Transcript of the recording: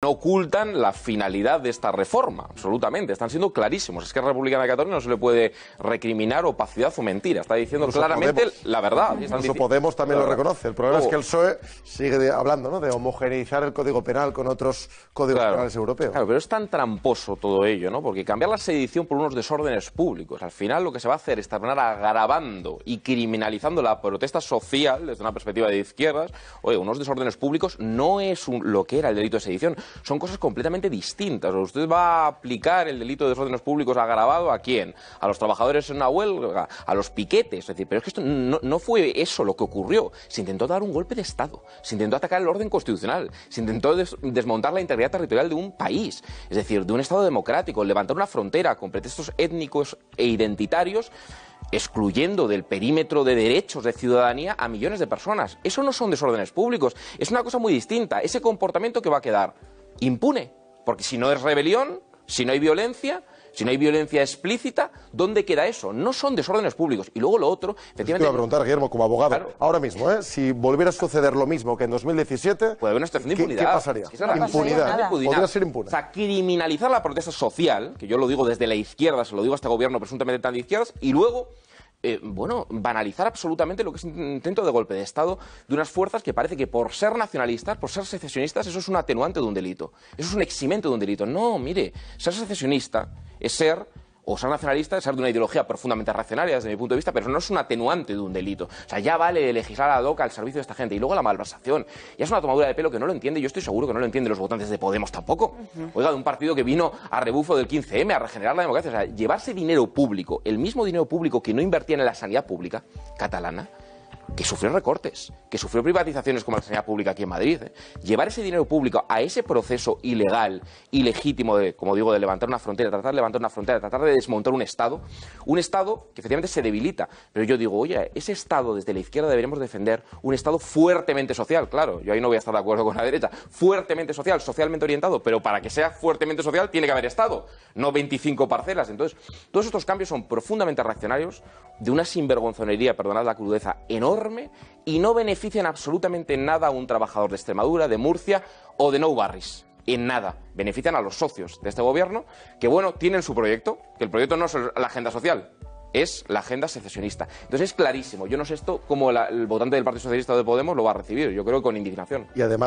No ocultan la finalidad de esta reforma, absolutamente. Están siendo clarísimos. Es que a la República de Cataluña no se le puede recriminar opacidad o mentira. Está diciendo claramente la verdad. Incluso Podemos también lo reconoce. El problema es que el PSOE sigue hablando ¿no? de homogeneizar el Código Penal con otros códigos penales europeos. Claro, pero es tan tramposo todo ello, ¿no? Porque cambiar la sedición por unos desórdenes públicos, al final lo que se va a hacer es terminar agravando y criminalizando la protesta social desde una perspectiva de izquierdas. Oye, unos desórdenes públicos no es lo que era el delito de sedición, son cosas completamente distintas. usted va a aplicar el delito de desórdenes públicos agravado a quién? A los trabajadores en una huelga, a los piquetes. Es decir, pero es que esto no, fue eso lo que ocurrió. Se intentó dar un golpe de Estado, se intentó atacar el orden constitucional, se intentó desmontar la integridad territorial de un país, es decir, de un Estado democrático, levantar una frontera con pretextos étnicos e identitarios excluyendo del perímetro de derechos de ciudadanía a millones de personas. Eso no son desórdenes públicos, es una cosa muy distinta, ese comportamiento que va a quedar impune. Porque si no es rebelión, si no hay violencia, si no hay violencia explícita, ¿dónde queda eso? No son desórdenes públicos. Y luego lo otro, efectivamente... Te iba a preguntar, Guillermo, como abogado, ahora mismo, ¿eh? si volviera a suceder lo mismo que en 2017... Puede haber una impunidad. ¿Qué, pasaría? ¿eh? impunidad. Podría ser impune. O sea, criminalizar la protesta social, que yo lo digo desde la izquierda, se lo digo a este gobierno presuntamente tan de izquierdas, y luego eh, bueno, banalizar absolutamente lo que es un intento de golpe de Estado de unas fuerzas que parece que por ser nacionalistas, por ser secesionistas, eso es un atenuante de un delito, eso es un eximente de un delito. No, mire, ser secesionista es ser o ser nacionalista es ser de una ideología profundamente racional, desde mi punto de vista, pero no es un atenuante de un delito. O sea, ya vale legislar a DOCA al servicio de esta gente. Y luego la malversación. Ya es una tomadura de pelo que no lo entiende, yo estoy seguro que no lo entienden los votantes de Podemos tampoco. Oiga, de un partido que vino a rebufo del 15M, a regenerar la democracia. O sea, llevarse dinero público, el mismo dinero público que no invertía en la sanidad pública catalana, que sufrió recortes, que sufrió privatizaciones como la sanidad pública aquí en Madrid. ¿eh? Llevar ese dinero público a ese proceso ilegal, ilegítimo, de, como digo, de levantar una frontera, tratar de levantar una frontera, tratar de desmontar un Estado, un Estado que efectivamente se debilita. Pero yo digo, oye, ese Estado desde la izquierda deberíamos defender un Estado fuertemente social, claro, yo ahí no voy a estar de acuerdo con la derecha, fuertemente social, socialmente orientado, pero para que sea fuertemente social tiene que haber Estado, no 25 parcelas. Entonces, todos estos cambios son profundamente reaccionarios, de una sinvergonzonería, perdonad la crudeza, enorme y no benefician absolutamente nada a un trabajador de Extremadura, de Murcia o de No Barris. En nada. Benefician a los socios de este gobierno que, bueno, tienen su proyecto, que el proyecto no es la agenda social, es la agenda secesionista. Entonces es clarísimo. Yo no sé esto cómo el votante del Partido Socialista o de Podemos lo va a recibir. Yo creo que con indignación. Y además